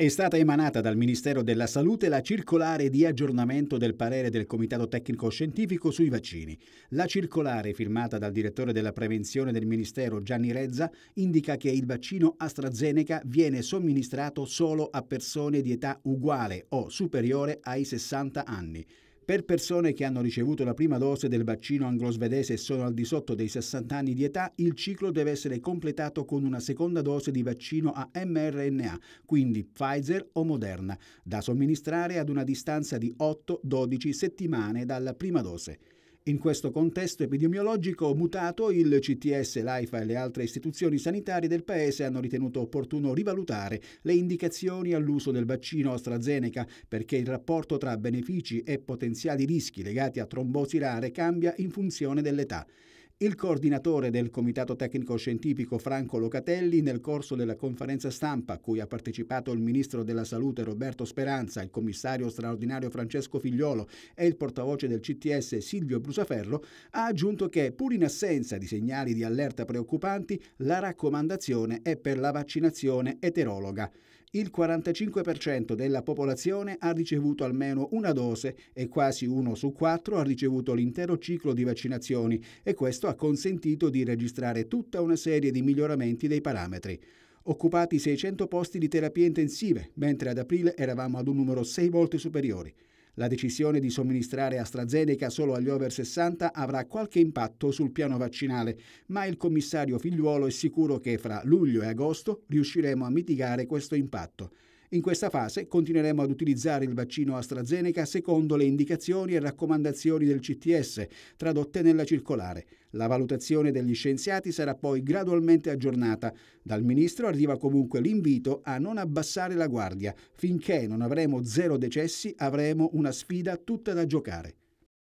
È stata emanata dal Ministero della Salute la circolare di aggiornamento del parere del Comitato Tecnico Scientifico sui vaccini. La circolare, firmata dal direttore della prevenzione del Ministero Gianni Rezza, indica che il vaccino AstraZeneca viene somministrato solo a persone di età uguale o superiore ai 60 anni. Per persone che hanno ricevuto la prima dose del vaccino anglosvedese e sono al di sotto dei 60 anni di età, il ciclo deve essere completato con una seconda dose di vaccino a mRNA, quindi Pfizer o Moderna, da somministrare ad una distanza di 8-12 settimane dalla prima dose. In questo contesto epidemiologico mutato, il CTS, l'AIFA e le altre istituzioni sanitarie del Paese hanno ritenuto opportuno rivalutare le indicazioni all'uso del vaccino AstraZeneca perché il rapporto tra benefici e potenziali rischi legati a trombosi rare cambia in funzione dell'età. Il coordinatore del Comitato Tecnico Scientifico Franco Locatelli, nel corso della conferenza stampa a cui ha partecipato il Ministro della Salute Roberto Speranza, il commissario straordinario Francesco Figliolo e il portavoce del CTS Silvio Brusaferro, ha aggiunto che, pur in assenza di segnali di allerta preoccupanti, la raccomandazione è per la vaccinazione eterologa il 45% della popolazione ha ricevuto almeno una dose e quasi uno su quattro ha ricevuto l'intero ciclo di vaccinazioni e questo ha consentito di registrare tutta una serie di miglioramenti dei parametri occupati 600 posti di terapie intensive, mentre ad aprile eravamo ad un numero 6 volte superiore. La decisione di somministrare AstraZeneca solo agli over 60 avrà qualche impatto sul piano vaccinale, ma il commissario Figliuolo è sicuro che fra luglio e agosto riusciremo a mitigare questo impatto. In questa fase continueremo ad utilizzare il vaccino AstraZeneca secondo le indicazioni e raccomandazioni del CTS, tradotte nella circolare. La valutazione degli scienziati sarà poi gradualmente aggiornata. Dal ministro arriva comunque l'invito a non abbassare la guardia. Finché non avremo zero decessi avremo una sfida tutta da giocare.